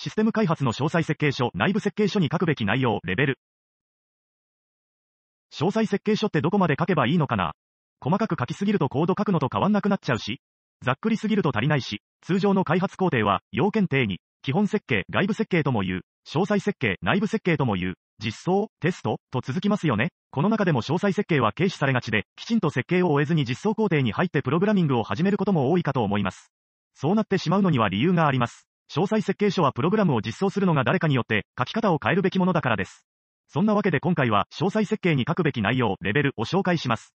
システム開発の詳細設計書、内部設計書に書くべき内容、レベル。詳細設計書ってどこまで書けばいいのかな細かく書きすぎるとコード書くのと変わんなくなっちゃうし、ざっくりすぎると足りないし、通常の開発工程は、要件定義、基本設計、外部設計とも言う、詳細設計、内部設計とも言う、実装、テスト、と続きますよね。この中でも詳細設計は軽視されがちで、きちんと設計を終えずに実装工程に入ってプログラミングを始めることも多いかと思います。そうなってしまうのには理由があります。詳細設計書はプログラムを実装するのが誰かによって書き方を変えるべきものだからです。そんなわけで今回は詳細設計に書くべき内容、レベルを紹介します。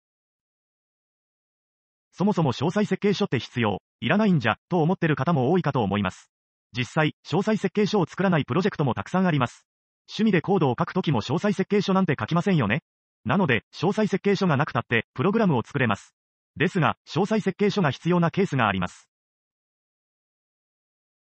そもそも詳細設計書って必要、いらないんじゃ、と思ってる方も多いかと思います。実際、詳細設計書を作らないプロジェクトもたくさんあります。趣味でコードを書くときも詳細設計書なんて書きませんよね。なので、詳細設計書がなくたって、プログラムを作れます。ですが、詳細設計書が必要なケースがあります。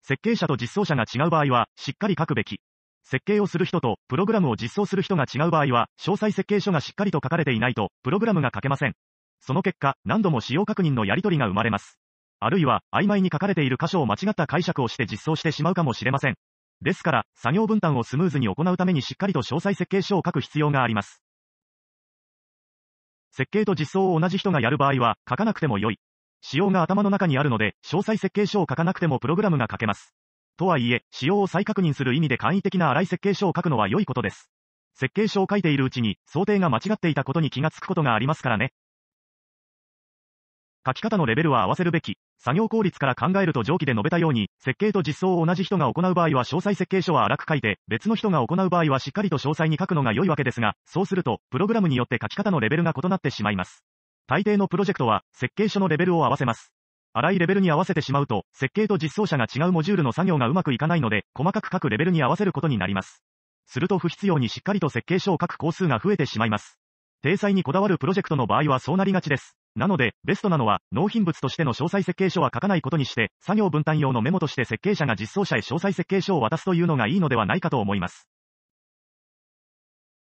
設計者と実装者が違う場合は、しっかり書くべき。設計をする人と、プログラムを実装する人が違う場合は、詳細設計書がしっかりと書かれていないと、プログラムが書けません。その結果、何度も使用確認のやり取りが生まれます。あるいは、曖昧に書かれている箇所を間違った解釈をして実装してしまうかもしれません。ですから、作業分担をスムーズに行うためにしっかりと詳細設計書を書く必要があります。設計と実装を同じ人がやる場合は、書かなくても良い。仕様が頭の中にあるので、詳細設計書を書かなくてもプログラムが書けます。とはいえ、仕様を再確認する意味で簡易的な荒い設計書を書くのは良いことです。設計書を書いているうちに、想定が間違っていたことに気がつくことがありますからね。書き方のレベルは合わせるべき。作業効率から考えると上記で述べたように、設計と実装を同じ人が行う場合は詳細設計書は荒く書いて、別の人が行う場合はしっかりと詳細に書くのが良いわけですが、そうすると、プログラムによって書き方のレベルが異なってしまいます。大抵のプロジェクトは、設計書のレベルを合わせます。荒いレベルに合わせてしまうと、設計と実装者が違うモジュールの作業がうまくいかないので、細かく各レベルに合わせることになります。すると不必要にしっかりと設計書を書く工数が増えてしまいます。体裁にこだわるプロジェクトの場合はそうなりがちです。なので、ベストなのは、納品物としての詳細設計書は書かないことにして、作業分担用のメモとして設計者が実装者へ詳細設計書を渡すというのがいいのではないかと思います。